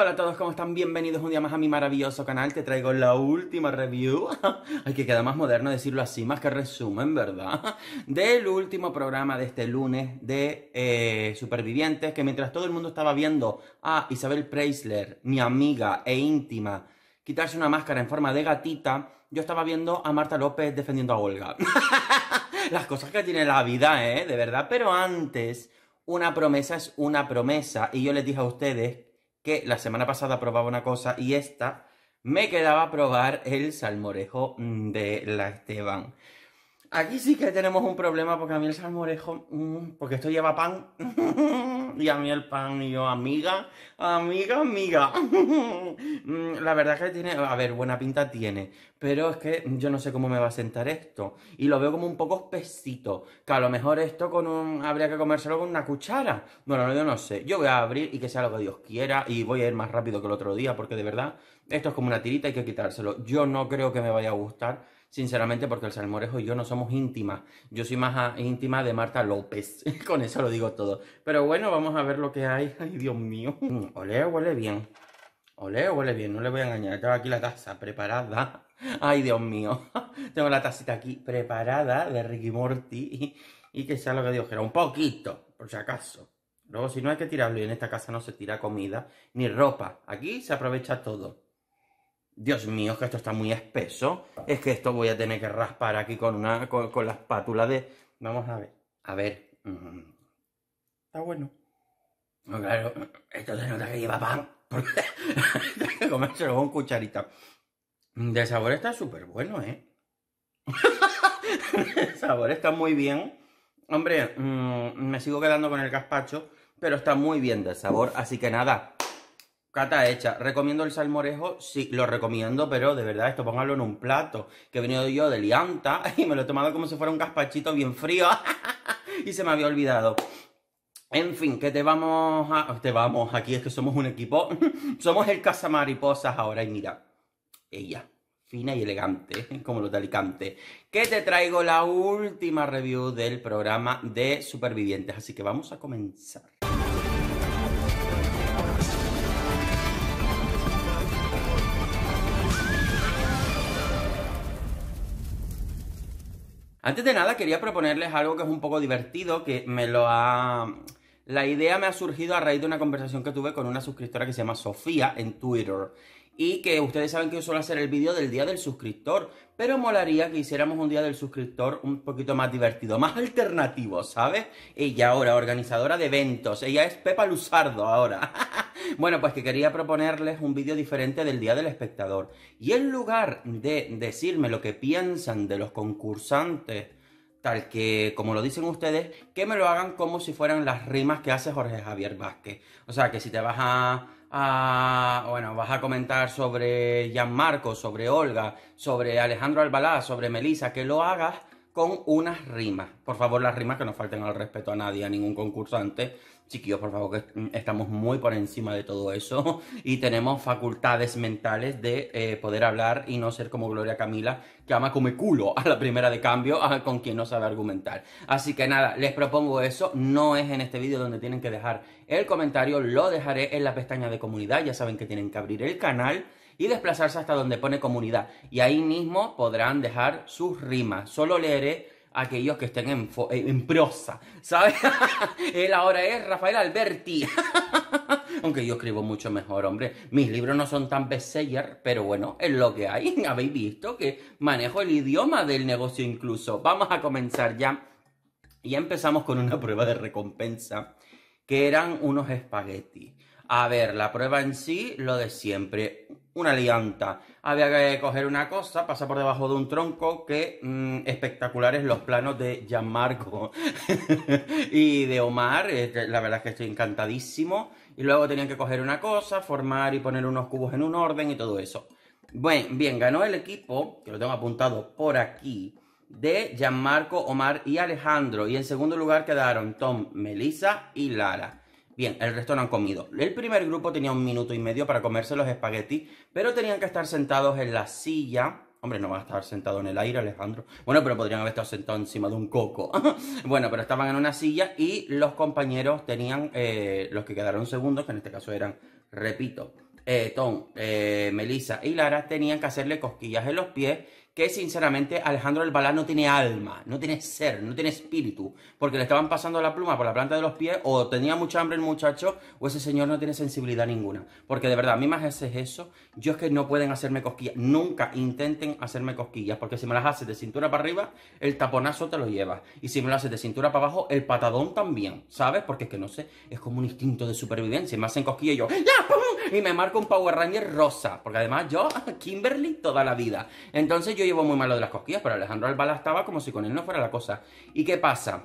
Hola a todos, ¿cómo están? Bienvenidos un día más a mi maravilloso canal. Te traigo la última review. Hay que quedar más moderno decirlo así, más que resumen, ¿verdad? Del último programa de este lunes de eh, Supervivientes, que mientras todo el mundo estaba viendo a Isabel Preisler, mi amiga e íntima, quitarse una máscara en forma de gatita, yo estaba viendo a Marta López defendiendo a Olga. Las cosas que tiene la vida, ¿eh? De verdad. Pero antes, una promesa es una promesa. Y yo les dije a ustedes que la semana pasada probaba una cosa y esta me quedaba probar el salmorejo de la Esteban. Aquí sí que tenemos un problema porque a mí el salmorejo, mm, porque esto lleva pan. y a mí el pan, y yo, amiga, amiga, amiga. Mm, la verdad que tiene, a ver, buena pinta tiene, pero es que yo no sé cómo me va a sentar esto. Y lo veo como un poco espesito, que a lo mejor esto con un, habría que comérselo con una cuchara. Bueno, yo no sé, yo voy a abrir y que sea lo que Dios quiera y voy a ir más rápido que el otro día porque de verdad esto es como una tirita, hay que quitárselo. Yo no creo que me vaya a gustar sinceramente, porque el salmorejo y yo no somos íntimas. Yo soy más ah, íntima de Marta López. Con eso lo digo todo. Pero bueno, vamos a ver lo que hay. Ay, Dios mío. Mm, olé, huele bien. Olé, huele bien. No le voy a engañar. Tengo aquí la taza preparada. Ay, Dios mío. Tengo la tacita aquí preparada de Ricky Morty. Y, y que sea lo que Dios quiera. Un poquito, por si acaso. Luego, si no hay que tirarlo, y en esta casa no se tira comida ni ropa. Aquí se aprovecha todo. Dios mío, que esto está muy espeso. Es que esto voy a tener que raspar aquí con una con, la espátula de... Vamos a ver. A ver. Mm. Está bueno. claro, esto se nota que lleva pan. Porque comérselo con cucharita. De sabor está súper bueno, ¿eh? De sabor está muy bien. Hombre, mm, me sigo quedando con el gazpacho, pero está muy bien de sabor. Así que nada, Cata hecha. Recomiendo el salmorejo, sí, lo recomiendo, pero de verdad, esto póngalo en un plato. Que he venido yo de lianta y me lo he tomado como si fuera un gazpachito bien frío y se me había olvidado. En fin, que te vamos a... Te vamos, aquí es que somos un equipo. somos el Mariposas ahora y mira, ella, fina y elegante, como lo de Alicante. Que te traigo la última review del programa de Supervivientes, así que vamos a comenzar. Antes de nada, quería proponerles algo que es un poco divertido, que me lo ha... La idea me ha surgido a raíz de una conversación que tuve con una suscriptora que se llama Sofía en Twitter y que ustedes saben que yo suelo hacer el vídeo del día del suscriptor, pero molaría que hiciéramos un día del suscriptor un poquito más divertido, más alternativo, ¿sabes? Ella ahora, organizadora de eventos, ella es Pepa Luzardo ahora. bueno, pues que quería proponerles un vídeo diferente del día del espectador. Y en lugar de decirme lo que piensan de los concursantes, tal que, como lo dicen ustedes, que me lo hagan como si fueran las rimas que hace Jorge Javier Vázquez. O sea, que si te vas a Ah, bueno, vas a comentar sobre Gianmarco, sobre Olga, sobre Alejandro Albalá, sobre Melissa, que lo hagas con unas rimas. Por favor, las rimas que no falten al respeto a nadie, a ningún concursante. Chiquillos, por favor, que mm, estamos muy por encima de todo eso y tenemos facultades mentales de eh, poder hablar y no ser como Gloria Camila, que ama el culo a la primera de cambio a, con quien no sabe argumentar. Así que nada, les propongo eso. No es en este vídeo donde tienen que dejar el comentario, lo dejaré en la pestaña de comunidad. Ya saben que tienen que abrir el canal y desplazarse hasta donde pone comunidad. Y ahí mismo podrán dejar sus rimas. Solo leeré aquellos que estén en, eh, prosa, ¿sabes? Él ahora es Rafael Alberti. Aunque yo escribo mucho mejor, hombre. Mis libros no son tan bestseller, pero bueno, es lo que hay. Habéis visto que manejo el idioma del negocio incluso. Vamos a comenzar ya. Ya empezamos con una prueba de recompensa, que eran unos espaguetis. A ver, la prueba en sí, lo de siempre. Una lianta. Había que coger una cosa, pasar por debajo de un tronco, que mm, espectaculares los planos de Gianmarco y de Omar. Eh, la verdad es que estoy encantadísimo. Y luego tenían que coger una cosa, formar y poner unos cubos en un orden y todo eso. Bueno, bien, ganó el equipo, que lo tengo apuntado por aquí, de Gianmarco, Omar y Alejandro. Y en segundo lugar quedaron Tom, Melissa y Lara. Bien, el resto no han comido. El primer grupo tenía un minuto y medio para comerse los espaguetis, pero tenían que estar sentados en la silla. Hombre, no van a estar sentados en el aire, Alejandro. Bueno, pero podrían haber estado sentados encima de un coco. bueno, pero estaban en una silla y los compañeros tenían, eh, los que quedaron segundos, que en este caso eran, repito, eh, Tom, eh, Melissa y Lara, tenían que hacerle cosquillas en los pies que sinceramente Alejandro el Balá no tiene alma, no tiene ser, no tiene espíritu, porque le estaban pasando la pluma por la planta de los pies, o tenía mucha hambre el muchacho, o ese señor no tiene sensibilidad ninguna. Porque de verdad, a mí más es eso, yo es que no pueden hacerme cosquillas, nunca intenten hacerme cosquillas, porque si me las haces de cintura para arriba, el taponazo te lo lleva y si me las haces de cintura para abajo, el patadón también, ¿sabes? Porque es que no sé, es como un instinto de supervivencia, me hacen cosquillas y yo, ¡ya! ¡Pum! Y me marco un Power Ranger rosa, porque además yo, Kimberly, toda la vida. Entonces yo llevó muy malo de las cosquillas, pero Alejandro Albalá estaba como si con él no fuera la cosa. ¿Y qué pasa?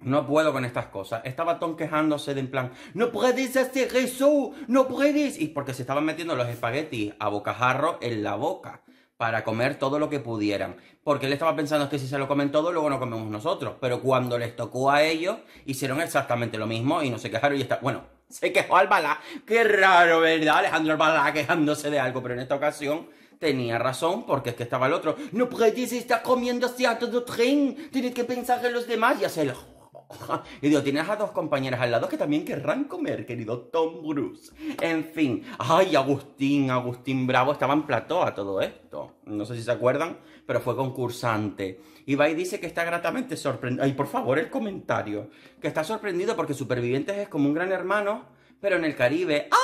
No puedo con estas cosas. Estaba Tom quejándose de en plan, no puedes hacer eso, no puedes. Y porque se estaban metiendo los espaguetis a bocajarro en la boca para comer todo lo que pudieran. Porque él estaba pensando que si se lo comen todo, luego no comemos nosotros. Pero cuando les tocó a ellos, hicieron exactamente lo mismo y no se quejaron y está... Bueno, se quejó Albalá. Qué raro, ¿verdad? Alejandro Albalá quejándose de algo, pero en esta ocasión tenía razón porque es que estaba el otro. No puedes ¡Está comiendo así a todo tren. Tienes que pensar en los demás y hacerlo. Y digo, tienes a dos compañeras al lado que también querrán comer, querido Tom Bruce. En fin, ay, Agustín, Agustín Bravo estaba en plató a todo esto. No sé si se acuerdan, pero fue concursante. Y va y dice que está gratamente sorprendido. Ay, por favor, el comentario. Que está sorprendido porque Supervivientes es como un gran hermano, pero en el Caribe. ¡ah!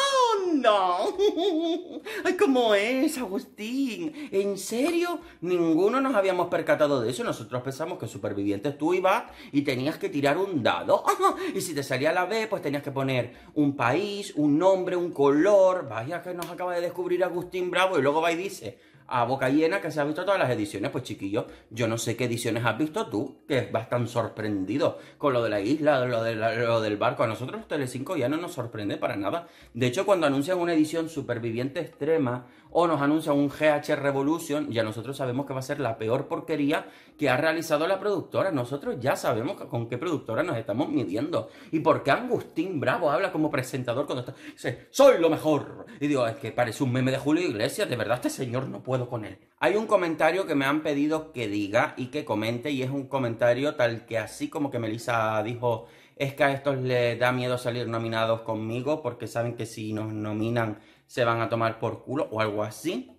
no! ¡Ay, cómo es, Agustín! ¿En serio? Ninguno nos habíamos percatado de eso. Nosotros pensamos que supervivientes tú ibas y tenías que tirar un dado. Y si te salía la B, pues tenías que poner un país, un nombre, un color. Vaya que nos acaba de descubrir Agustín Bravo y luego va y dice a boca llena que se ha visto todas las ediciones. Pues chiquillos, yo no sé qué ediciones has visto tú, que vas tan sorprendido con lo de la isla, lo, lo del barco. A nosotros Telecinco ya no nos sorprende para nada. De hecho, cuando anuncian una edición Superviviente Extrema o nos anuncia un GH Revolution, ya nosotros sabemos que va a ser la peor porquería que ha realizado la productora. Nosotros ya sabemos con qué productora nos estamos midiendo. ¿Y por qué Angustín Bravo habla como presentador cuando está... Dice, soy lo mejor. Y digo, es que parece un meme de Julio Iglesias, de verdad este señor no puedo con él. Hay un comentario que me han pedido que diga y que comente y es un comentario tal que así como que Melissa dijo, es que a estos les da miedo salir nominados conmigo porque saben que si nos nominan se van a tomar por culo o algo así.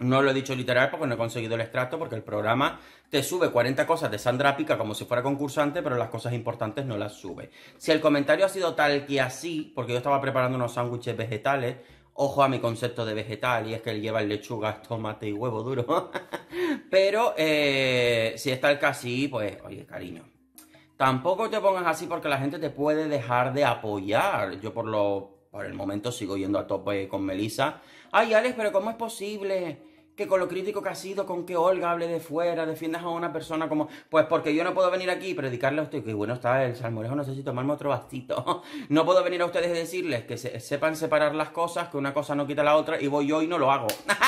No lo he dicho literal porque no he conseguido el extracto, porque el programa te sube 40 cosas de Sandra Pica como si fuera concursante, pero las cosas importantes no las sube. Si el comentario ha sido tal que así, porque yo estaba preparando unos sándwiches vegetales, ojo a mi concepto de vegetal, y es que él lleva lechugas, tomate y huevo duro. pero eh, si es tal que así, pues, oye, cariño. Tampoco te pongas así porque la gente te puede dejar de apoyar. Yo por lo por el momento sigo yendo a tope con Melissa. Ay, Alex, pero ¿cómo es posible que con lo crítico que ha sido, con que Olga hable de fuera, defiendas a una persona como... Pues porque yo no puedo venir aquí y predicarle a usted que bueno está el salmorejo, no sé si tomarme otro bastito. No puedo venir a ustedes y decirles que sepan separar las cosas, que una cosa no quita la otra, y voy yo y no lo hago.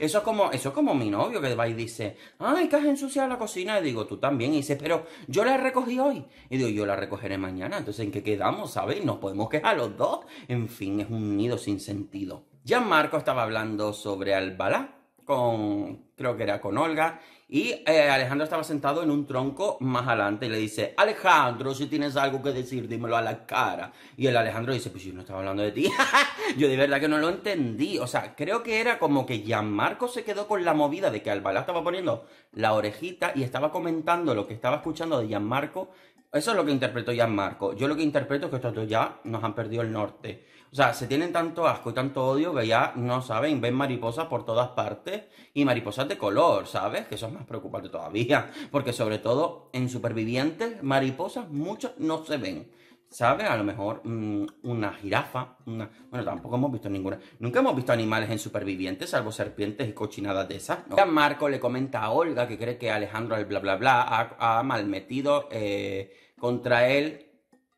Eso es como, eso como mi novio que va y dice, ay, que has ensuciado la cocina. Y digo, tú también. Y dice, pero yo la recogí hoy. Y digo, yo la recogeré mañana. Entonces, ¿en qué quedamos? ¿Sabes? Nos podemos quejar los dos. En fin, es un nido sin sentido. Ya Marco estaba hablando sobre Albalá con, creo que era con Olga, y eh, Alejandro estaba sentado en un tronco más adelante y le dice, Alejandro, si tienes algo que decir, dímelo a la cara. Y el Alejandro dice, pues yo no estaba hablando de ti. yo de verdad que no lo entendí. O sea, creo que era como que Gianmarco se quedó con la movida de que Albalá estaba poniendo la orejita y estaba comentando lo que estaba escuchando de Gianmarco. Eso es lo que interpretó Gianmarco. Yo lo que interpreto es que estos dos ya nos han perdido el norte. O sea, se tienen tanto asco y tanto odio que ya no saben, ven mariposas por todas partes y mariposas de color, ¿sabes? Que eso es más preocupante todavía, porque sobre todo en supervivientes, mariposas muchas no se ven. ¿Sabes? A lo mejor mm, una jirafa, una... bueno, tampoco hemos visto ninguna. Nunca hemos visto animales en supervivientes, salvo serpientes y cochinadas de esas. ¿no? Marco le comenta a Olga que cree que Alejandro, el bla bla bla, ha, malmetido eh, contra él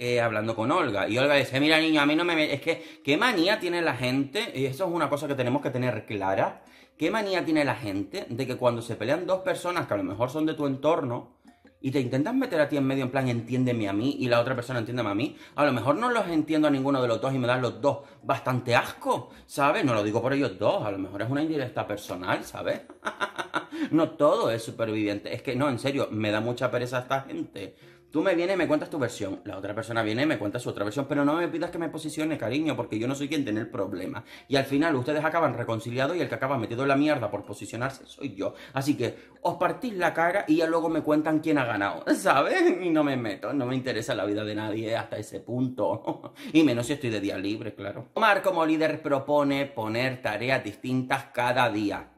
eh, hablando con Olga. Y Olga dice, mira niño, a mí no me... Es que, ¿qué manía tiene la gente? Y eso es una cosa que tenemos que tener clara. ¿Qué manía tiene la gente de que cuando se pelean dos personas que a lo mejor son de tu entorno y te intentan meter a ti en medio en plan entiéndeme a mí y la otra persona entiéndeme a mí, a lo mejor no los entiendo a ninguno de los dos y me dan los dos bastante asco, ¿sabes? No lo digo por ellos dos, a lo mejor es una indirecta personal, ¿sabes? no todo es superviviente. Es que no, en serio, me da mucha pereza esta gente. Tú me vienes y me cuentas tu versión, la otra persona viene y me cuenta su otra versión, pero no me pidas que me posicione, cariño, porque yo no soy quien tiene el problema. Y al final ustedes acaban reconciliados y el que acaba metido en la mierda por posicionarse soy yo. Así que os partís la cara y ya luego me cuentan quién ha ganado, ¿sabes? Y no me meto, no me interesa la vida de nadie hasta ese punto. y menos si estoy de día libre, claro. Omar como líder propone poner tareas distintas cada día.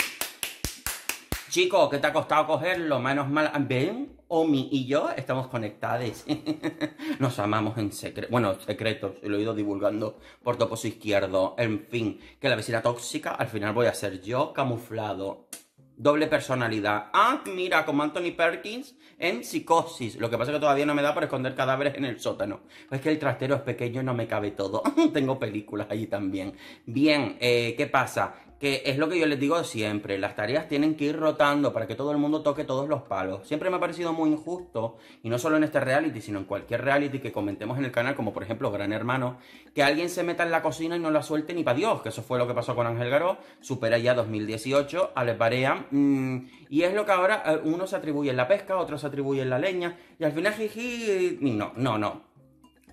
Chico, ¿qué te ha costado cogerlo, menos mal. Ah, ¿Ven? Omi y yo estamos conectados. Nos amamos en secreto. Bueno, secretos, lo he ido divulgando por su izquierdo. En fin, que la vecina tóxica al final voy a ser yo camuflado. Doble personalidad. Ah, mira, como Anthony Perkins en psicosis. Lo que pasa es que todavía no me da por esconder cadáveres en el sótano. Pues es que el trastero es pequeño y no me cabe todo. Tengo películas allí también. Bien, eh, ¿qué pasa? que es lo que yo les digo siempre, las tareas tienen que ir rotando para que todo el mundo toque todos los palos. Siempre me ha parecido muy injusto, y no solo en este reality, sino en cualquier reality que comentemos en el canal, como por ejemplo Gran Hermano, que alguien se meta en la cocina y no la suelte ni para Dios, que eso fue lo que pasó con Ángel Garó, supera ya 2018, a Barea, pareja. Mm, y es lo que ahora eh, uno se atribuye en la pesca, otros se atribuye en la leña, y al final jiji, no, no, no,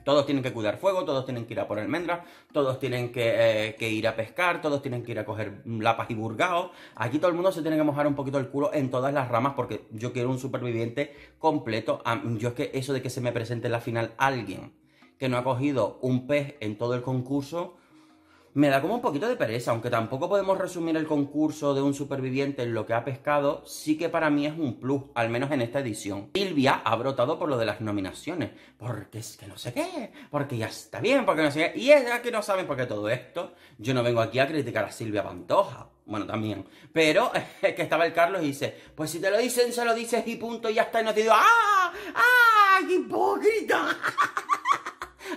todos tienen que cuidar fuego, todos tienen que ir a por almendras, todos tienen que, eh, ir a pescar, todos tienen que ir a coger lapas y burgaos. Aquí todo el mundo se tiene que mojar un poquito el culo en todas las ramas porque yo quiero un superviviente completo. Yo es que eso de que se me presente en la final alguien que no ha cogido un pez en todo el concurso me da como un poquito de pereza, aunque tampoco podemos resumir el concurso de un superviviente en lo que ha pescado, sí que para mí es un plus, al menos en esta edición. Silvia ha brotado por lo de las nominaciones, porque es que no sé qué, porque ya está bien, porque no sé qué, y es que no saben por qué todo esto. Yo no vengo aquí a criticar a Silvia Pantoja, bueno, también, pero es que estaba el Carlos y dice, pues si te lo dicen, se lo dices y punto, y ya está, y no te digo, ¡ah! ¡ah! ¡qué hipócrita!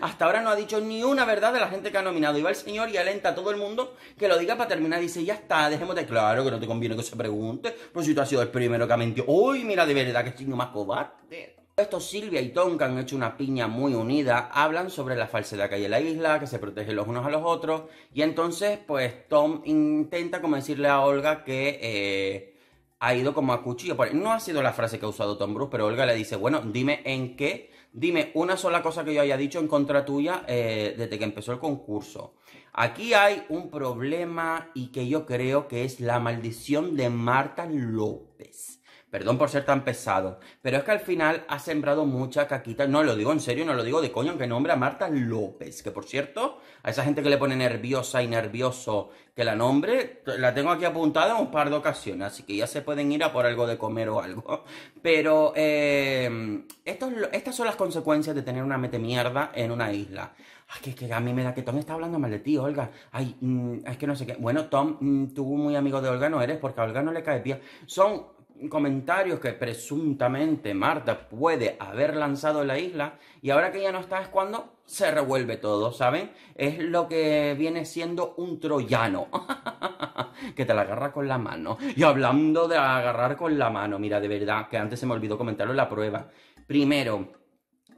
hasta ahora no ha dicho ni una verdad de la gente que ha nominado. Iba el señor y alenta a todo el mundo que lo diga para terminar. Dice, ya está, dejemos claro que no te conviene que se pregunte, Por pues si tú has sido el primero que ha mentido. Uy, mira, de verdad que chino más cobarde. Esto Silvia y que han hecho una piña muy unida, hablan sobre la falsedad que hay en la isla, que se protegen los unos a los otros, y entonces pues Tom intenta como decirle a Olga que eh, ha ido como a cuchillo. No ha sido la frase que ha usado Tom Bruce, pero Olga le dice, bueno, dime en qué Dime una sola cosa que yo haya dicho en contra tuya eh, desde que empezó el concurso. Aquí hay un problema y que yo creo que es la maldición de Marta López. Perdón por ser tan pesado, pero es que al final ha sembrado mucha caquita. No, lo digo en serio, no lo digo de coño, aunque nombre a Marta López. Que por cierto, a esa gente que le pone nerviosa y nervioso que la nombre, la tengo aquí apuntada en un par de ocasiones. Así que ya se pueden ir a por algo de comer o algo. Pero eh, estas son las consecuencias de tener una mete en una isla. Ay, que, que, a mí me da que Tom está hablando mal de ti, Olga. Ay, mm, es que no sé qué. Bueno, Tom, mm, tú muy amigo de Olga no eres porque a Olga no le cae pie. Son comentarios que presuntamente Marta puede haber lanzado en la isla y ahora que ya no está es cuando se revuelve todo, ¿saben? Es lo que viene siendo un troyano. que te la agarra con la mano. Y hablando de agarrar con la mano, mira, de verdad, que antes se me olvidó comentarlo en la prueba. Primero,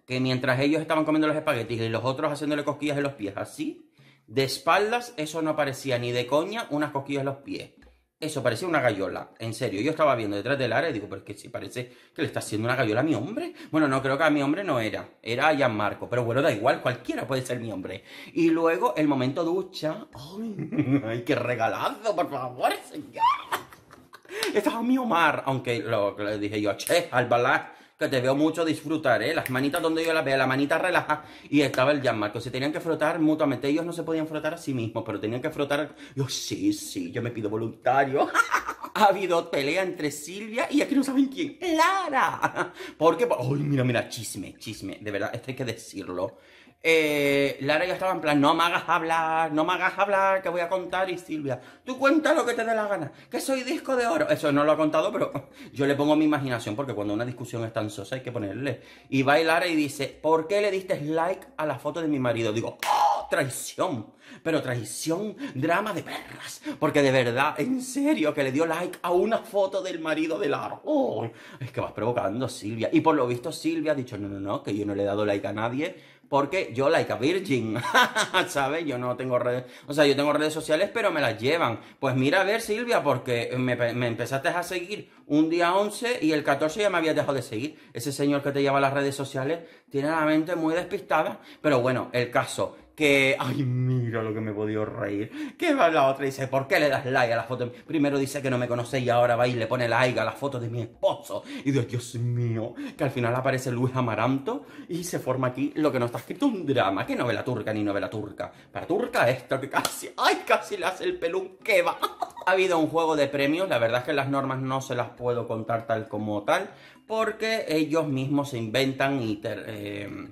que mientras ellos estaban comiendo los espaguetis y los otros haciéndole cosquillas en los pies, así, de espaldas, eso no parecía ni de coña unas cosquillas en los pies. Eso parecía una gallola, en serio. Yo estaba viendo detrás del área y digo, pero es que si parece que le está haciendo una gallola a mi hombre. Bueno, no, creo que a mi hombre no era. Era a Marco, Pero bueno, da igual, cualquiera puede ser mi hombre. Y luego el momento ducha. ¡Ay, qué regalazo, por favor, señor! Estaba mi Omar, aunque lo, dije yo, che, Albalá, que te veo mucho disfrutar, ¿eh? Las manitas donde yo las veo, la manita relaja y estaba el Marco. Se tenían que frotar mutuamente. Ellos no se podían frotar a sí mismos, pero tenían que frotar... Yo, sí, sí, yo me pido voluntario. ha habido pelea entre Silvia y aquí no saben quién, Lara. Porque, ay, pues, mira, mira, chisme, chisme, de verdad, esto hay que decirlo. Eh, Lara ya estaba en plan, no me hagas hablar, no me hagas hablar, que voy a contar. Y Silvia, tú cuenta lo que te dé la gana, que soy disco de oro. Eso no lo ha contado, pero yo le pongo mi imaginación, porque cuando una discusión es tan sosa hay que ponerle. Y va y Lara y dice, ¿por qué le diste like a la foto de mi marido? Digo, ¡oh, traición! Pero traición, drama de perras. Porque de verdad, en serio, que le dio like a una foto del marido de Lara. ¡Oh! Es que vas provocando, Silvia. Y por lo visto, Silvia ha dicho, no, no, no, que yo no le he dado like a nadie porque yo, like a virgin, ¿sabes? Yo no tengo redes, o sea, yo tengo redes sociales, pero me las llevan. Pues mira a ver, Silvia, porque me, empezaste a seguir un día 11 y el 14 ya me habías dejado de seguir. Ese señor que te lleva las redes sociales tiene la mente muy despistada, pero bueno, el caso que, ay, mira lo que me he podido reír. Que va la otra dice, ¿por qué le das like a la foto? Primero dice que no me conoce y ahora va y le pone like a la foto de mi esposo. Y Dios, Dios mío, que al final aparece Luis Amaranto y se forma aquí lo que no está escrito, un drama. Que novela turca ni novela turca. Para turca esto que casi, ay, casi le hace el pelón que va. Ha habido un juego de premios, la verdad es que las normas no se las puedo contar tal como tal, porque ellos mismos se inventan y... Eh,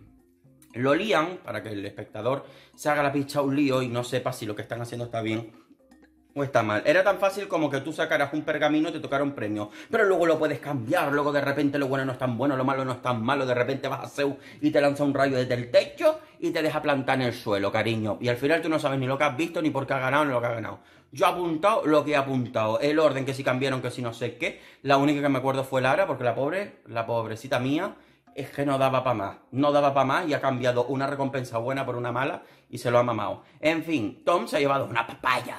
lo lían para que el espectador se haga la picha un lío y no sepa si lo que están haciendo está bien o está mal. Era tan fácil como que tú sacaras un pergamino y te tocara un premio. Pero luego lo puedes cambiar, luego de repente lo bueno no es tan bueno, lo malo no es tan malo, de repente vas a Zeus y te lanza un rayo desde el techo y te deja plantar en el suelo, cariño. Y al final tú no sabes ni lo que has visto, ni por qué has ganado, ni lo que has ganado. Yo he apuntado lo que he apuntado. El orden que si cambiaron, que si no sé qué. La única que me acuerdo fue Lara, porque la pobre, la pobrecita mía, es que no daba para más, no daba para más y ha cambiado una recompensa buena por una mala y se lo ha mamado. En fin, Tom se ha llevado una papaya.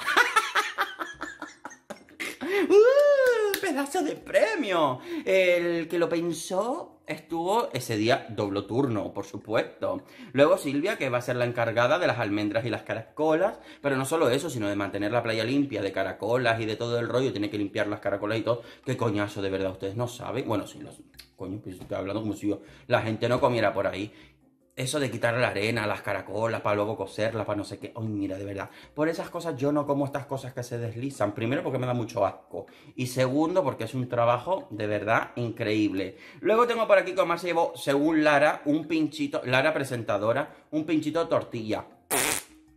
¡Uh! ¡Pedazo de premio! El que lo pensó estuvo ese día doble turno, por supuesto. Luego Silvia, que va a ser la encargada de las almendras y las caracolas, pero no solo eso, sino de mantener la playa limpia de caracolas y de todo el rollo, tiene que limpiar las caracolas y todo. Qué coñazo, de verdad, ustedes no saben. Bueno, si los... coño, pues, estoy hablando como si la gente no comiera por ahí eso de quitar la arena, las caracolas, para luego coserlas, para no sé qué. Ay, mira, de verdad. Por esas cosas yo no como estas cosas que se deslizan. Primero porque me da mucho asco. Y segundo porque es un trabajo de verdad increíble. Luego tengo por aquí como más llevo según Lara, un pinchito, Lara presentadora, un pinchito de tortilla.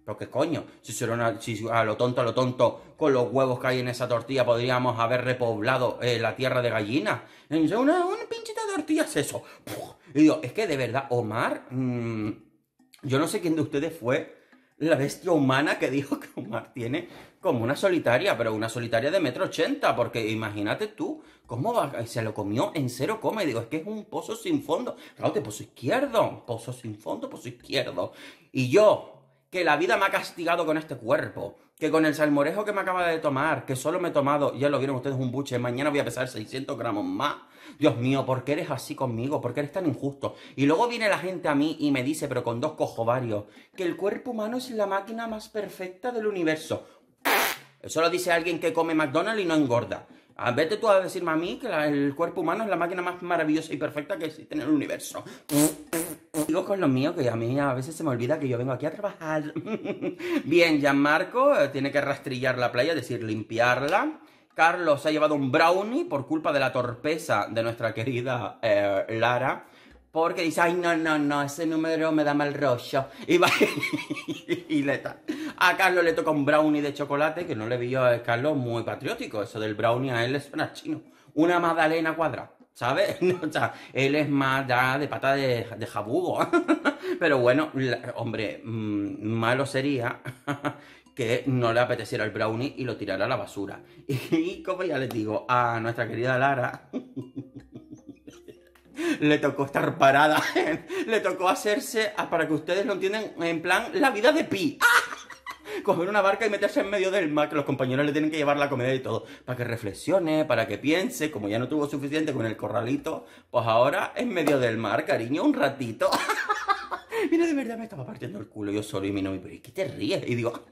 Porque coño, si, a lo tonto, a lo tonto, con los huevos que hay en esa tortilla podríamos haber repoblado eh, la tierra de gallinas. Una, una pinchita de tortilla es eso. Y digo, es que de verdad, Omar, mm, yo no sé quién de ustedes fue la bestia humana que dijo que Omar tiene como una solitaria, pero una solitaria de metro ochenta, porque imagínate tú, cómo se lo comió en cero coma, y digo, es que es un pozo sin fondo, claro, de pozo izquierdo, pozo sin fondo, pozo izquierdo, y yo, que la vida me ha castigado con este cuerpo, que con el salmorejo que me acaba de tomar, que solo me he tomado, ya lo vieron ustedes, un buche, mañana voy a pesar 600 gramos más. Dios mío, ¿por qué eres así conmigo? ¿Por qué eres tan injusto? Y luego viene la gente a mí y me dice, pero con dos cojovarios, que el cuerpo humano es la máquina más perfecta del universo. Eso lo dice alguien que come McDonald's y no engorda. A ah, vete tú a decirme a mí que el cuerpo humano es la máquina más maravillosa y perfecta que existe en el universo. Digo con lo mío que a mí a veces se me olvida que yo vengo aquí a trabajar. Bien, ya Marco eh, tiene que rastrillar la playa, es decir, limpiarla. Carlos ha llevado un brownie por culpa de la torpeza de nuestra querida eh, Lara. Porque dice, ay, no, no, no, ese número me da mal rollo. Y va y le está. A Carlos le toca un brownie de chocolate, que no le vio a Carlos muy patriótico. Eso del brownie a él es suena chino. Una magdalena cuadra, ¿sabes? o sea, él es más de pata de, de jabugo. Pero bueno, hombre, mm, malo sería que no le apeteciera el brownie y lo tirara a la basura. Y como ya les digo a nuestra querida Lara, le tocó estar parada, le tocó hacerse, ah, para que ustedes lo entiendan, en plan, la vida de Pi. Coger una barca y meterse en medio del mar, que los compañeros le tienen que llevar la comida y todo, para que reflexione, para que piense, como ya no tuvo suficiente con el corralito, pues ahora en medio del mar, cariño, un ratito. Mira, de verdad me estaba partiendo el culo yo solo y mi novio, pero ¿y qué te ríes? Y digo,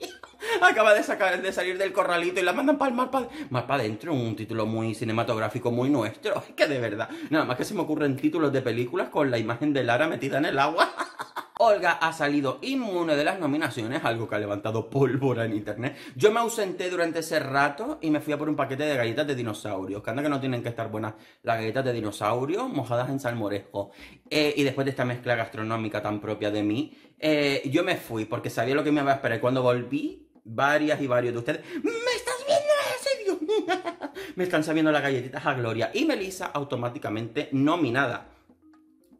acaba de, sacar, de salir del corralito y la mandan para el mar para pa adentro, un título muy cinematográfico, muy nuestro. Es que de verdad, nada más que se me ocurren títulos de películas con la imagen de Lara metida en el agua. Olga ha salido inmune de las nominaciones, algo que ha levantado pólvora en internet. Yo me ausenté durante ese rato y me fui a por un paquete de galletas de dinosaurios. Que anda que no tienen que estar buenas las galletas de dinosaurios mojadas en salmorejo. Eh, y después de esta mezcla gastronómica tan propia de mí, eh, yo me fui porque sabía lo que me iba a esperar. Cuando volví, varias y varios de ustedes... ¡Me estás viendo ese Dios! me están sabiendo las galletitas a Gloria y Melissa automáticamente nominada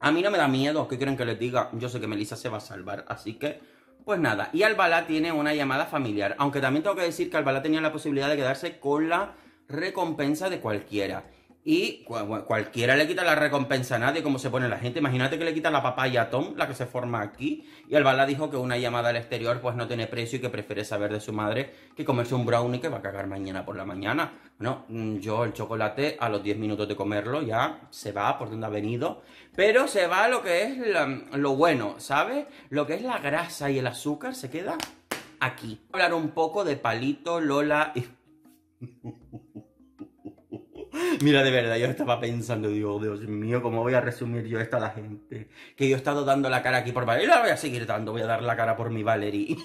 a mí no me da miedo, ¿qué quieren que les diga? Yo sé que Melissa se va a salvar, así que... Pues nada, y Albala tiene una llamada familiar, aunque también tengo que decir que Albalá tenía la posibilidad de quedarse con la recompensa de cualquiera. Y cualquiera le quita la recompensa a nadie, como se pone la gente. Imagínate que le quita la papaya a Tom, la que se forma aquí. Y el bala dijo que una llamada al exterior pues no tiene precio y que prefiere saber de su madre que comerse un brownie que va a cagar mañana por la mañana. Bueno, mm, yo el chocolate a los 10 minutos de comerlo ya se va por donde ha venido. Pero se va lo que es lo bueno, ¿sabes? Lo que es la grasa y el azúcar se queda aquí. Hablar un poco de Palito, Lola y... Mira, de verdad, yo estaba pensando, digo, Dios mío, ¿cómo voy a resumir yo esto a la gente? Que yo he estado dando la cara aquí por Y la voy a seguir dando, voy a dar la cara por mi Valeria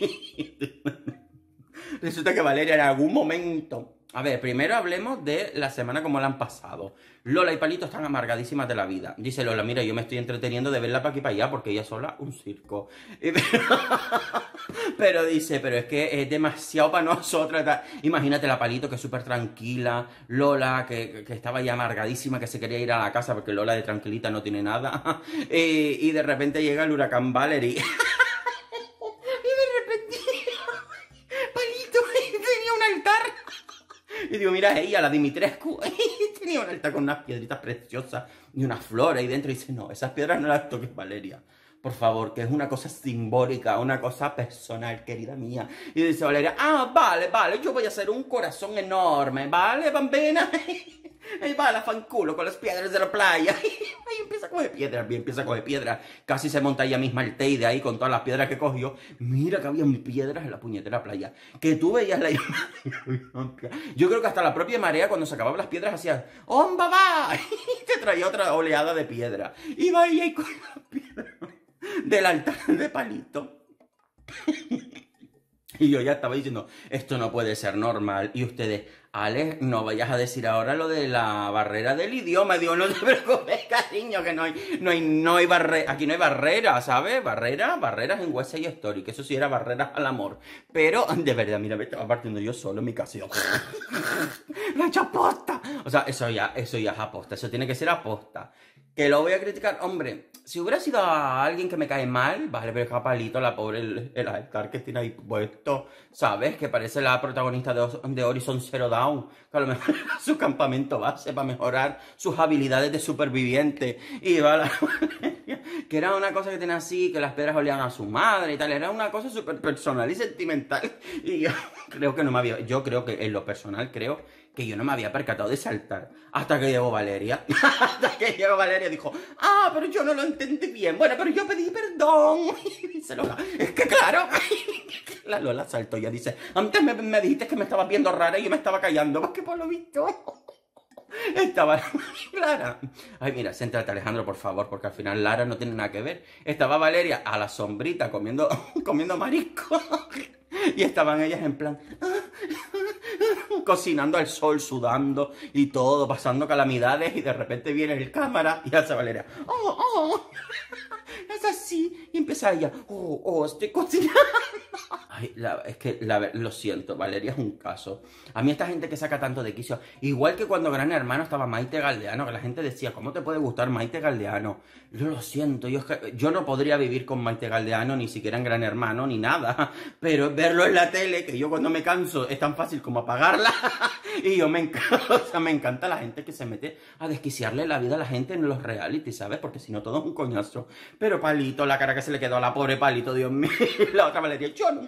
Resulta que Valeria en algún momento a ver, primero hablemos de la semana como la han pasado. Lola y Palito están amargadísimas de la vida. Dice Lola, mira, yo me estoy entreteniendo de verla para aquí para allá porque ella sola un circo. Pero... dice, pero es que es demasiado para nosotras. Imagínate la Palito que es súper tranquila, Lola que, estaba ya amargadísima, que se quería ir a la casa porque Lola de tranquilita no tiene nada. y, y de repente llega el huracán Valerie. y digo, mira ella, la Dimitrescu, tenía una altar con unas piedritas preciosas y unas flores ahí dentro. Y dice, no, esas piedras no las toques, Valeria. Por favor, que es una cosa simbólica, una cosa personal, querida mía. Y dice Valeria, ah, vale, vale, yo voy a hacer un corazón enorme, ¿vale, bambina? Ahí va la fanculo con las piedras de la playa. Ahí empieza a coger piedras, empieza a coger piedras. Casi se monta ella misma el teide ahí con todas las piedras que cogió. Mira que había piedras en la puñetera playa. Que tú veías la Yo creo que hasta la propia marea cuando se acababan las piedras hacía ¡Omba va! Y te traía otra oleada de piedra. Y va y ahí con las piedras del altar de palito. Y yo ya estaba diciendo, esto no puede ser normal. Y ustedes, Alex, no vayas a decir ahora lo de la barrera del idioma. Digo, no te preocupes, cariño, que no hay, no hay, no hay barrera. Aquí no hay barrera, ¿sabes? Barrera, barreras en West y Story, que eso sí era barreras al amor. Pero, de verdad, mira, me estaba partiendo yo solo en mi casa. ¡Lo he hecho aposta! O sea, eso ya, eso ya es aposta, eso tiene que ser aposta. Que lo voy a criticar. Hombre, si hubiera sido a alguien que me cae mal, vale, pero es Capalito, la pobre, el, el, altar que tiene ahí puesto, ¿sabes? Que parece la protagonista de, Horizon Zero Dawn, que a lo mejor su campamento base para mejorar sus habilidades de superviviente. Y va la... que era una cosa que tenía así, que las piedras olían a su madre y tal, era una cosa súper personal y sentimental. Y yo creo que no me había, yo creo que en lo personal creo que yo no me había percatado de saltar. Hasta que llegó Valeria. hasta que llegó Valeria dijo, ah, pero yo no lo entendí bien. Bueno, pero yo pedí perdón. Y dice Lola, es que claro. la Lola saltó y ya dice, antes me, me, dijiste que me estabas viendo rara y yo me estaba callando. ...porque que por lo visto. Estaba Lara. Ay, mira, sentate, Alejandro, por favor, porque al final Lara no tiene nada que ver. Estaba Valeria a la sombrita comiendo, comiendo marisco. Y estaban ellas en plan cocinando al sol, sudando y todo, pasando calamidades y de repente viene el cámara y hace Valeria, oh, oh, es así, y empieza ella, oh, oh, estoy cocinando es que lo siento, Valeria es un caso. A mí esta gente que saca tanto de quicio, igual que cuando Gran Hermano estaba Maite Galdeano, que la gente decía, ¿cómo te puede gustar Maite Galdeano? Yo lo siento, yo, yo no podría vivir con Maite Galdeano, ni siquiera en Gran Hermano, ni nada, pero verlo en la tele, que yo cuando me canso es tan fácil como apagarla, y yo me, encanta, me encanta la gente que se mete a desquiciarle la vida a la gente en los reality, ¿sabes? Porque si no todo es un coñazo. Pero Palito, la cara que se le quedó a la pobre Palito, Dios mío, la otra Valeria, yo no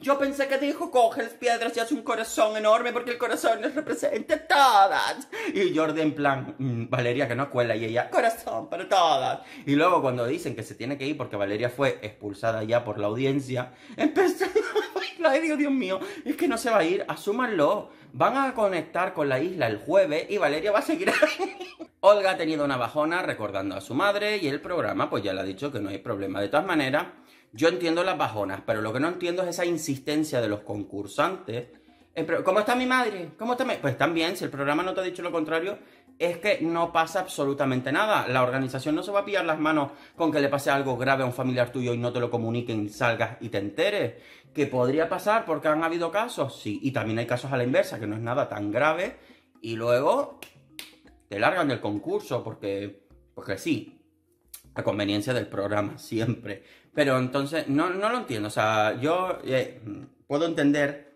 yo pensé que dijo, coge las piedras y haz un corazón enorme porque el corazón les representa todas. Y Jordi en plan, mm, Valeria que no cuela y ella, corazón para todas. Y luego cuando dicen que se tiene que ir porque Valeria fue expulsada ya por la audiencia, empezó... Ay, Dios, Dios mío, es que no se va a ir, asúmanlo van a conectar con la isla el jueves y Valeria va a seguir Olga ha tenido una bajona recordando a su madre y el programa pues ya le ha dicho que no hay problema. De todas maneras, yo entiendo las bajonas, pero lo que no entiendo es esa insistencia de los concursantes. Eh, ¿Cómo está mi madre? ¿Cómo está mi... Pues también, si el programa no te ha dicho lo contrario, es que no pasa absolutamente nada. La organización no se va a pillar las manos con que le pase algo grave a un familiar tuyo y no te lo comuniquen, salgas y te enteres. Que podría pasar porque han habido casos, sí, y también hay casos a la inversa, que no es nada tan grave, y luego te largan del concurso porque, porque sí, la conveniencia del programa, siempre. Pero entonces, no, no lo entiendo, o sea, yo eh, puedo entender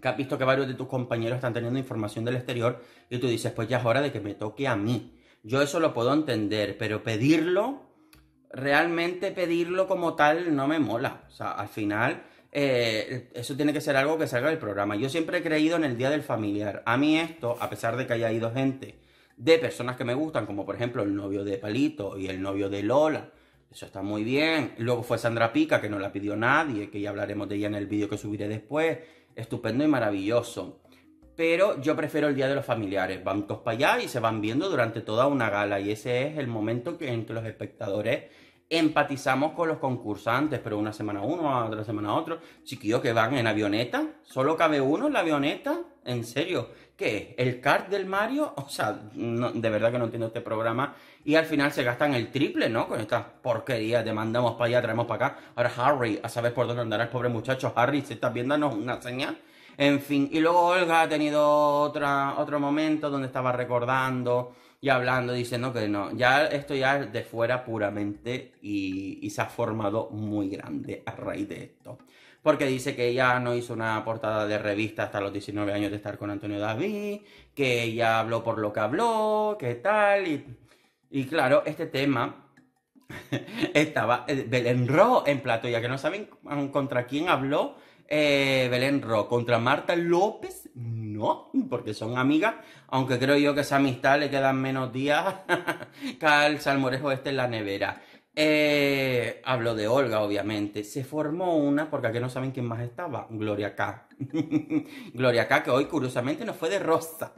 que has visto que varios de tus compañeros están teniendo información del exterior y tú dices, pues ya es hora de que me toque a mí. Yo eso lo puedo entender, pero pedirlo, realmente pedirlo como tal no me mola. O sea, al final eh, eso tiene que ser algo que salga del programa. Yo siempre he creído en el Día del Familiar. A mí esto, a pesar de que haya ido gente de personas que me gustan, como por ejemplo el novio de Palito y el novio de Lola, eso está muy bien. Luego fue Sandra Pica, que no la pidió nadie, que ya hablaremos de ella en el vídeo que subiré después estupendo y maravilloso. Pero yo prefiero el Día de los Familiares. Van todos para allá y se van viendo durante toda una gala. Y ese es el momento en que los espectadores empatizamos con los concursantes, pero una semana uno, otra semana otro. Chiquillos que van en avioneta, solo cabe uno en la avioneta, en serio. ¿Qué? ¿El card del Mario? O sea, de verdad que no entiendo este programa. Y al final se gastan el triple, ¿no? Con estas porquerías Te mandamos para allá, traemos para acá. Ahora Harry, a saber por dónde andará el pobre muchacho. Harry, si estás viéndonos una señal. En fin, y luego Olga ha tenido otro momento donde estaba recordando y hablando, diciendo que no, ya esto ya es de fuera puramente y, y se ha formado muy grande a raíz de esto porque dice que ella no hizo una portada de revista hasta los 19 años de estar con Antonio David, que ella habló por lo que habló, qué tal, y, y claro, este tema estaba eh, Belén Ro en plato, ya que no saben contra quién habló eh, Belén Ro, contra Marta López, no, porque son amigas, aunque creo yo que esa amistad le quedan menos días que al salmorejo este en la nevera. Eh, Hablo de Olga, obviamente. Se formó una, porque aquí no saben quién más estaba. Gloria K. Gloria K, que hoy curiosamente no fue de rosa.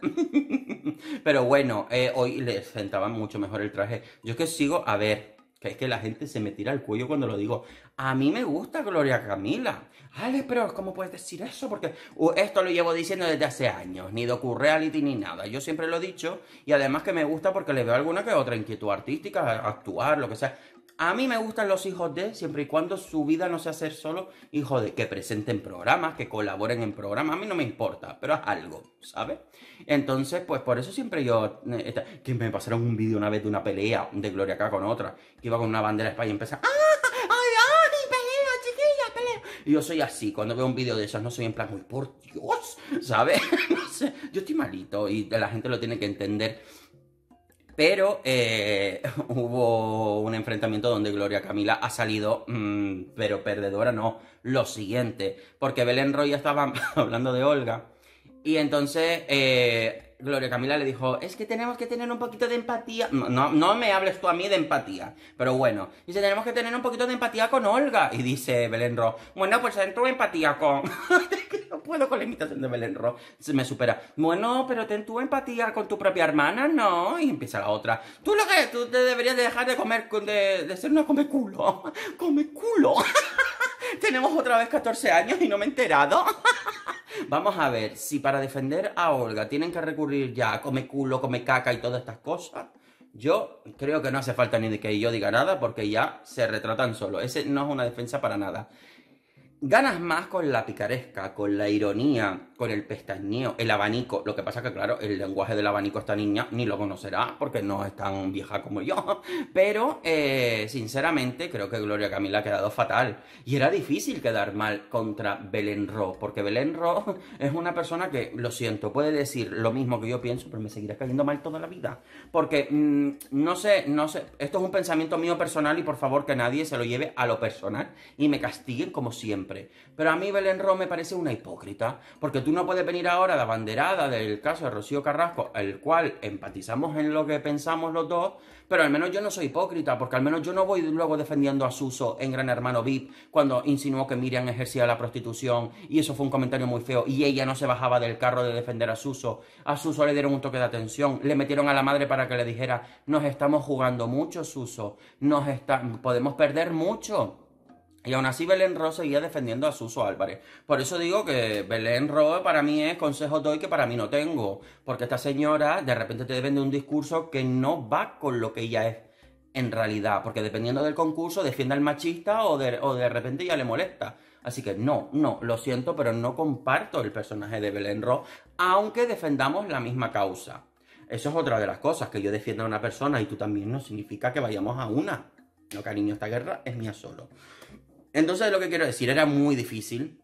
Pero bueno, eh, hoy le sentaba mucho mejor el traje. Yo que sigo, a ver, que es que la gente se me tira el cuello cuando lo digo. A mí me gusta Gloria Camila. Ale, pero ¿cómo puedes decir eso? Porque uh, esto lo llevo diciendo desde hace años. Ni docu reality ni nada. Yo siempre lo he dicho. Y además que me gusta porque le veo alguna que otra inquietud artística, actuar, lo que sea. A mí me gustan los hijos de, siempre y cuando su vida no sea ser solo hijo de, que presenten programas, que colaboren en programas, a mí no me importa, pero es algo, ¿sabes? Entonces, pues por eso siempre yo, eh, que me pasaron un vídeo una vez de una pelea de Gloria acá con otra, que iba con una bandera española y empezaba, ¡ah! ¡ay, ay! ¡Pelea, chiquilla, pelea! Y yo soy así, cuando veo un vídeo de esos no soy en plan, muy por Dios! ¿Sabes? no sé, yo estoy malito y la gente lo tiene que entender pero eh, hubo un enfrentamiento donde Gloria Camila ha salido, mm, pero perdedora no, lo siguiente. Porque Belén ya estaba hablando de Olga y entonces eh, Gloria Camila le dijo, es que tenemos que tener un poquito de empatía. No, no me hables tú a mí de empatía, pero bueno. Dice, tenemos que tener un poquito de empatía con Olga. Y dice Belén Roy, bueno, pues entró empatía con... no puedo con la imitación de Belén Ro. Se me supera. Bueno, pero ten tu empatía con tu propia hermana, ¿no? Y empieza la otra. Tú lo que tú te deberías dejar de comer, de, de ser una come culo. Come culo. Tenemos otra vez 14 años y no me he enterado. Vamos a ver, si para defender a Olga tienen que recurrir ya a come culo, come caca y todas estas cosas, yo creo que no hace falta ni que yo diga nada porque ya se retratan solo. Ese no es una defensa para nada ganas más con la picaresca, con la ironía, con el pestañeo, el abanico. Lo que pasa que, claro, el lenguaje del abanico esta niña ni lo conocerá porque no es tan vieja como yo. Pero, eh, sinceramente, creo que Gloria Camila ha quedado fatal. Y era difícil quedar mal contra Belén Ro, porque Belén Ro es una persona que, lo siento, puede decir lo mismo que yo pienso, pero me seguirá cayendo mal toda la vida. Porque, mm, no sé, no sé, esto es un pensamiento mío personal y por favor que nadie se lo lleve a lo personal y me castiguen como siempre pero a mí Belén Ro me parece una hipócrita, porque tú no puedes venir ahora a la banderada del caso de Rocío Carrasco, el cual empatizamos en lo que pensamos los dos, pero al menos yo no soy hipócrita, porque al menos yo no voy luego defendiendo a Suso en Gran Hermano VIP cuando insinuó que Miriam ejercía la prostitución y eso fue un comentario muy feo y ella no se bajaba del carro de defender a Suso. A Suso le dieron un toque de atención, le metieron a la madre para que le dijera, nos estamos jugando mucho, Suso, nos podemos perder mucho. Y aún así Belén Roe seguía defendiendo a Suso Álvarez. Por eso digo que Belén Ro para mí es consejo doy que para mí no tengo. Porque esta señora de repente te defiende un discurso que no va con lo que ella es en realidad. Porque dependiendo del concurso defienda al machista o de, repente ya le molesta. Así que no, no, lo siento, pero no comparto el personaje de Belén Ro, aunque defendamos la misma causa. Eso es otra de las cosas, que yo defienda a una persona y tú también no significa que vayamos a una. No, cariño, esta guerra es mía solo. Entonces lo que quiero decir, era muy difícil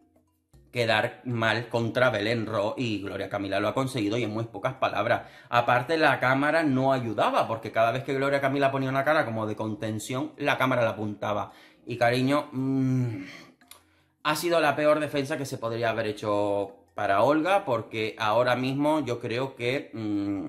quedar mal contra Belén Ro y Gloria Camila lo ha conseguido y en muy pocas palabras. Aparte la cámara no ayudaba porque cada vez que Gloria Camila ponía una cara como de contención, la cámara la apuntaba. Y cariño, mm, ha sido la peor defensa que se podría haber hecho para Olga porque ahora mismo yo creo que mm,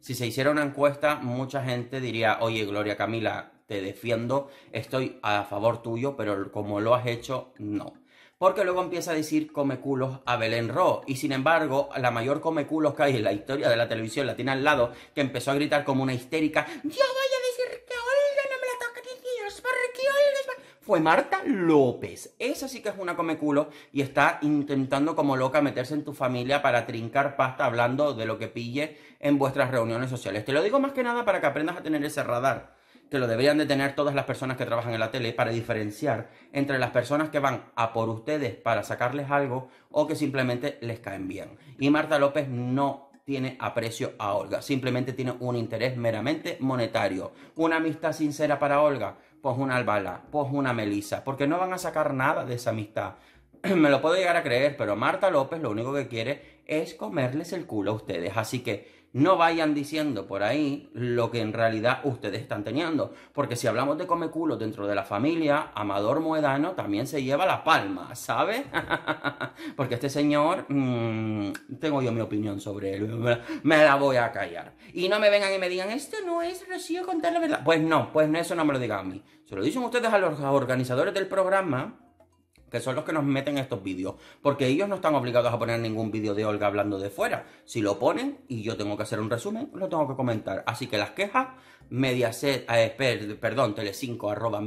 si se hiciera una encuesta mucha gente diría, oye Gloria Camila, te defiendo, estoy a favor tuyo, pero como lo has hecho, no. Porque luego empieza a decir come culos a Belén Ro. Y sin embargo, la mayor comeculos que hay en la historia de la televisión la tiene al lado, que empezó a gritar como una histérica, yo voy a decir que Olga no me la toca ni porque Olga es fue Marta López. Esa sí que es una come culo y está intentando como loca meterse en tu familia para trincar pasta hablando de lo que pille en vuestras reuniones sociales. Te lo digo más que nada para que aprendas a tener ese radar que lo deberían de tener todas las personas que trabajan en la tele para diferenciar entre las personas que van a por ustedes para sacarles algo o que simplemente les caen bien. Y Marta López no tiene aprecio a Olga, simplemente tiene un interés meramente monetario. Una amistad sincera para Olga, pues una Albala, pues una Melisa, porque no van a sacar nada de esa amistad. Me lo puedo llegar a creer, pero Marta López lo único que quiere es comerles el culo a ustedes. Así que no vayan diciendo por ahí lo que en realidad ustedes están teniendo. Porque si hablamos de come culo dentro de la familia, Amador Moedano también se lleva la palma, ¿sabes? Porque este señor, mm, tengo yo mi opinión sobre él, me la voy a callar. Y no me vengan y me digan, esto no es Rocío contar la verdad. Pues no, pues no eso no me lo digan a mí. Se lo dicen ustedes a los organizadores del programa que son los que nos meten estos vídeos, porque ellos no están obligados a poner ningún vídeo de Olga hablando de fuera. Si lo ponen y yo tengo que hacer un resumen, lo tengo que comentar. Así que las quejas, mediaset, eh, perdón, telecinco arroba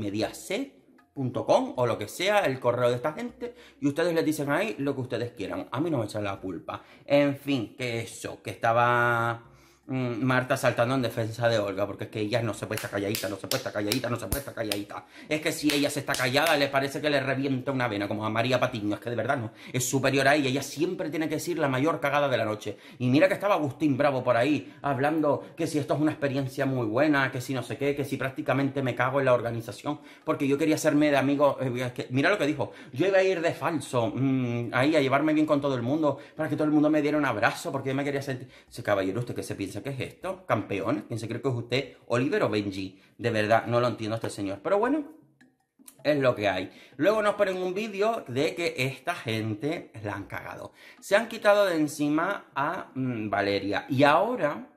o lo que sea, el correo de esta gente, y ustedes les dicen ahí lo que ustedes quieran. A mí no me echan la culpa. En fin, que eso, que estaba Mm, Marta saltando en defensa de Olga, porque es que ella no se puede estar calladita, no se puede estar calladita, no se puede estar calladita. Es que si ella se está callada, le parece que le revienta una vena, como a María Patiño, es que de verdad no, es superior a ella, ella siempre tiene que decir la mayor cagada de la noche. Y mira que estaba Agustín Bravo por ahí, hablando que si esto es una experiencia muy buena, que si no sé qué, que si prácticamente me cago en la organización, porque yo quería hacerme de amigo, eh, mira lo que dijo, yo iba a ir de falso, mm, ahí a llevarme bien con todo el mundo, para que todo el mundo me diera un abrazo, porque yo me quería sentir... Ese caballero usted que se piensa qué que es esto? ¿Campeón? ¿Quién se cree que es usted? ¿Oliver o Benji? De verdad, no lo entiendo este señor. Pero bueno, es lo que hay. Luego nos ponen un vídeo de que esta gente la han cagado. Se han quitado de encima a mm, Valeria. Y ahora,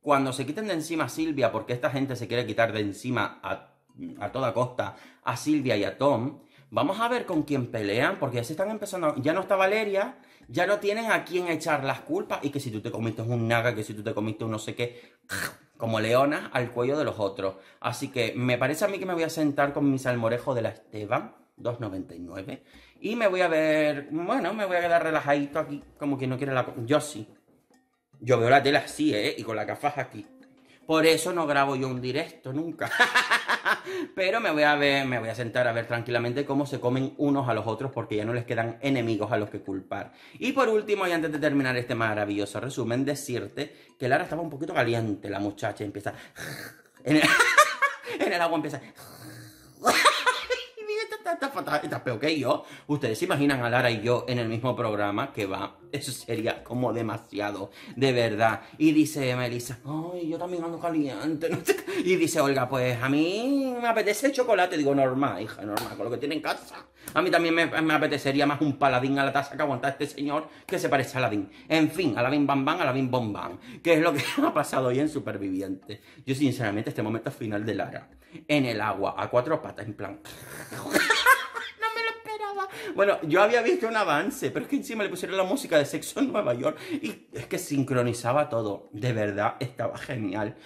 cuando se quiten de encima a Silvia, porque esta gente se quiere quitar de encima a, a toda costa a Silvia y a Tom, vamos a ver con quién pelean, porque ya se están empezando. Ya no está Valeria ya no tienen a quién echar las culpas y que si tú te comiste un naga, que si tú te comiste un no sé qué, como leona al cuello de los otros. Así que me parece a mí que me voy a sentar con mi salmorejo de la Esteban, 2.99, y me voy a ver, bueno, me voy a quedar relajadito aquí, como quien no quiere la... Yo sí. Yo veo la tela así, ¿eh? Y con la gafas aquí. Por eso no grabo yo un directo nunca. Pero me voy a ver, me voy a sentar a ver tranquilamente cómo se comen unos a los otros porque ya no les quedan enemigos a los que culpar. Y por último, y antes de terminar este maravilloso resumen, decirte que Lara estaba un poquito caliente, la muchacha empieza en el, agua empieza Está, está, está, peor que yo. Ustedes se imaginan a Lara y yo en el mismo programa que va eso sería como demasiado, de verdad. Y dice Melissa, ay, yo también ando caliente. Y dice Olga, pues a mí me apetece el chocolate. Digo, normal, hija, normal, con lo que tiene en casa. A mí también me, me apetecería más un paladín a la taza que aguanta este señor que se parece a Aladín. En fin, Aladín Bam Bam, Aladín Bom Bam. Que es lo que ha pasado hoy en Superviviente. Yo, sinceramente, este momento final de Lara en el agua, a cuatro patas, en plan. Bueno, yo había visto un avance, pero es que encima le pusieron la música de Sexo en Nueva York y es que sincronizaba todo. De verdad, estaba genial.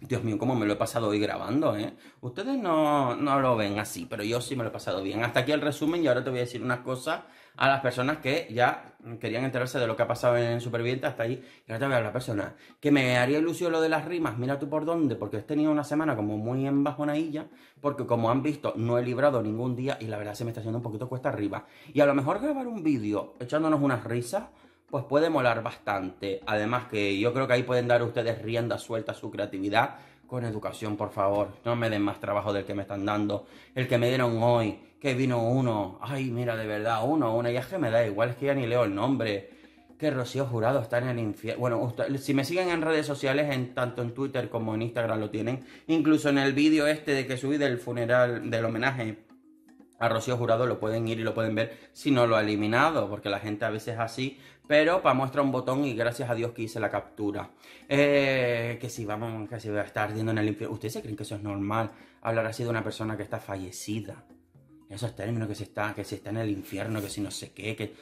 Dios mío, cómo me lo he pasado hoy grabando, ¿eh? Ustedes no, no lo ven así, pero yo sí me lo he pasado bien. Hasta aquí el resumen y ahora te voy a decir unas cosas a las personas que ya querían enterarse de lo que ha pasado en Superviviente hasta ahí. Y ahora te a la persona que me haría ilusión lo de las rimas, mira tú por dónde, porque he tenido una semana como muy en bajonadilla, porque como han visto, no he librado ningún día y la verdad se me está haciendo un poquito cuesta arriba. Y a lo mejor grabar un vídeo echándonos unas risas, pues puede molar bastante. Además que yo creo que ahí pueden dar ustedes rienda suelta a su creatividad con educación, por favor. No me den más trabajo del que me están dando, el que me dieron hoy que vino uno, ay, mira, de verdad, uno, una, y es que me da igual, es que ya ni leo el nombre, que Rocío Jurado está en el infierno. Bueno, si me siguen en redes sociales, en, tanto en Twitter como en Instagram lo tienen, incluso en el vídeo este de que subí del funeral, del homenaje a Rocío Jurado, lo pueden ir y lo pueden ver si no lo ha eliminado, porque la gente a veces es así, pero para muestra un botón y gracias a Dios que hice la captura. Eh, que si vamos, que si va a estar ardiendo en el infierno. ¿Ustedes se creen que eso es normal? Hablar así de una persona que está fallecida esos términos que se está, que se está en el infierno, que si no sé qué, que.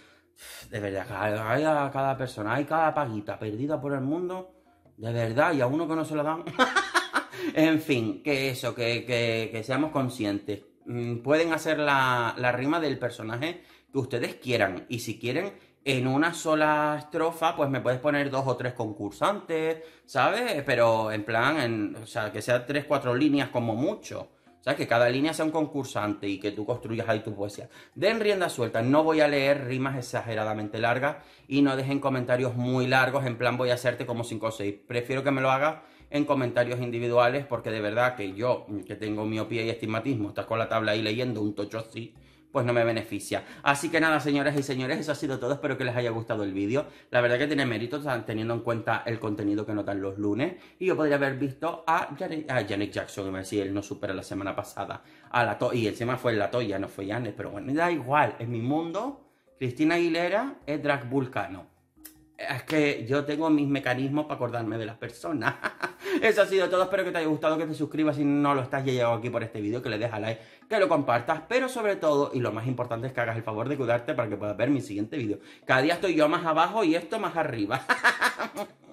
De verdad, cada, cada persona, hay cada paguita perdida por el mundo, de verdad, y a uno que no se lo dan. en fin, que eso, que, seamos conscientes. Mm, pueden hacer la, rima del personaje que ustedes quieran, y si quieren, en una sola estrofa, pues me puedes poner dos o tres concursantes, ¿sabes? Pero en plan, en, o sea, que sea tres, cuatro líneas como mucho. O sea, que cada línea sea un concursante y que tú construyas ahí tu poesía. Den rienda suelta, no voy a leer rimas exageradamente largas y no dejen comentarios muy largos, en plan voy a hacerte como 5 o 6. Prefiero que me lo hagas en comentarios individuales porque de verdad que yo, que tengo miopía y estigmatismo, estás con la tabla ahí leyendo un tocho así, pues no me beneficia. Así que nada, señoras y señores, eso ha sido todo. Espero que les haya gustado el vídeo. La verdad que tiene mérito teniendo en cuenta el contenido que notan los lunes. Y yo podría haber visto a Janet, a Janet Jackson, me decía, él no supera la semana pasada. A la to y encima fue la toya, no fue Janet, pero bueno, da igual, en mi mundo. Cristina Aguilera es Drag Vulcano es que yo tengo mis mecanismos para acordarme de las personas. Eso ha sido todo. Espero que te haya gustado, que te suscribas si no lo estás ya llegado aquí por este vídeo, que le dejas like, que lo compartas. Pero sobre todo, y lo más importante es que hagas el favor de cuidarte para que puedas ver mi siguiente vídeo. Cada día estoy yo más abajo y esto más arriba.